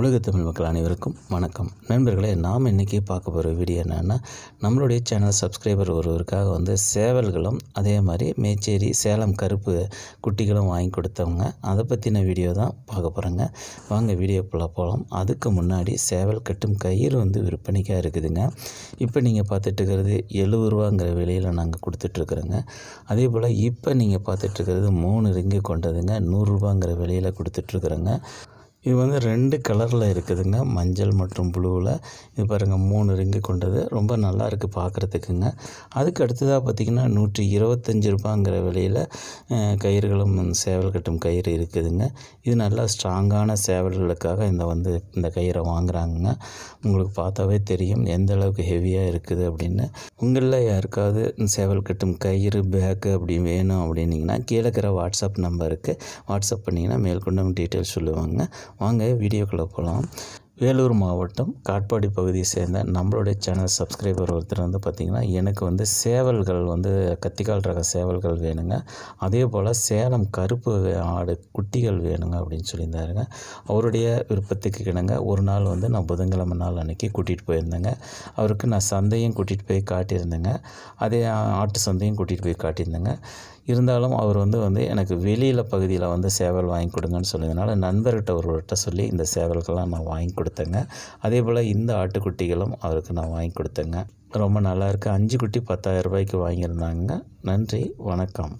உலகத்தமிழ் தமிழ் மக்கள் அனைவருக்கும் வணக்கம் நண்பர்களே நாம் இன்றைக்கி பார்க்க போகிற வீடியோ என்னென்னா நம்மளுடைய சேனல் சப்ஸ்கிரைபர் ஒருவருக்காக வந்து சேவல்களும் அதே மாதிரி மேச்சேரி சேலம் கருப்பு குட்டிகளும் வாங்கி கொடுத்தவங்க அதை பற்றின வீடியோ தான் பார்க்க போகிறேங்க வாங்க வீடியோக்குள்ளே போகலாம் அதுக்கு முன்னாடி சேவல் கட்டும் கயிறு வந்து விற்பனைக்காக இருக்குதுங்க இப்போ நீங்கள் பார்த்துட்டு இருக்கிறது எழுபது ரூபாங்கிற விலையில் நாங்கள் கொடுத்துட்ருக்குறோங்க அதே போல் இப்போ நீங்கள் பார்த்துட்ருக்கிறது மூணு ரிங்கு கொண்டதுங்க நூறுரூபாங்கிற விலையில் கொடுத்துட்ருக்குறோங்க இது வந்து ரெண்டு கலரில் இருக்குதுங்க மஞ்சள் மற்றும் ப்ளூவில் இது பாருங்கள் மூணு ரிங்கு கொண்டது ரொம்ப நல்லா இருக்குது பார்க்குறதுக்குங்க அதுக்கு அடுத்ததாக பார்த்திங்கன்னா நூற்றி இருபத்தஞ்சி ரூபாங்கிற விலையில் கயிறுகளும் சேவல் கட்டும் கயிறு இருக்குதுங்க இது நல்லா ஸ்ட்ராங்கான சேவல்களுக்காக இந்த வந்து இந்த கயிறை வாங்குகிறாங்கங்க உங்களுக்கு பார்த்தாவே தெரியும் எந்த அளவுக்கு ஹெவியாக இருக்குது அப்படின்னு உங்களில் யாருக்காவது சேவல் கட்டும் கயிறு பேக்கு அப்படி வேணும் அப்படின்னிங்கன்னா கீழே இருக்கிற வாட்ஸ்அப் நம்பருக்கு வாட்ஸ்அப் பண்ணிங்கன்னா மேற்கொண்டும் டீட்டெயில்ஸ் சொல்லுவாங்க வாங்க வீடியோக்குள்ளே போகலாம் வேலூர் மாவட்டம் காட்பாடி பகுதியை சேர்ந்த நம்மளுடைய சேனல் சப்ஸ்கிரைபர் ஒருத்தர் வந்து பார்த்திங்கன்னா எனக்கு வந்து சேவல்கள் வந்து கத்திக்கால் ரக சேவல்கள் வேணுங்க அதே போல் சேலம் கருப்பு ஆடு குட்டிகள் வேணுங்க அப்படின்னு சொல்லியிருந்தாருங்க அவருடைய விருப்பத்துக்கு கிணங்க ஒரு நாள் வந்து நான் புதன்கிழமை நாள் அன்றைக்கி கூட்டிகிட்டு போயிருந்தேங்க அவருக்கு நான் சந்தையும் கூட்டிகிட்டு போய் காட்டியிருந்தேங்க அதே ஆட்டு சந்தையும் கூட்டிகிட்டு போய் காட்டியிருந்தேங்க இருந்தாலும் அவர் வந்து வந்து எனக்கு வெளியில் பகுதியில் வந்து சேவல் வாங்கி கொடுங்கன்னு சொல்லியதுனால நண்பர்கிட்ட ஒருவர்கிட்ட சொல்லி இந்த சேவல்கள்லாம் நான் வாங்கி கொடுத்தேங்க அதே போல் இந்த ஆட்டுக்குட்டிகளும் அவருக்கு நான் வாங்கி கொடுத்தேங்க ரொம்ப நல்லாயிருக்கு அஞ்சு குட்டி பத்தாயிரம் ரூபாய்க்கு வாங்கியிருந்தாங்க நன்றி வணக்கம்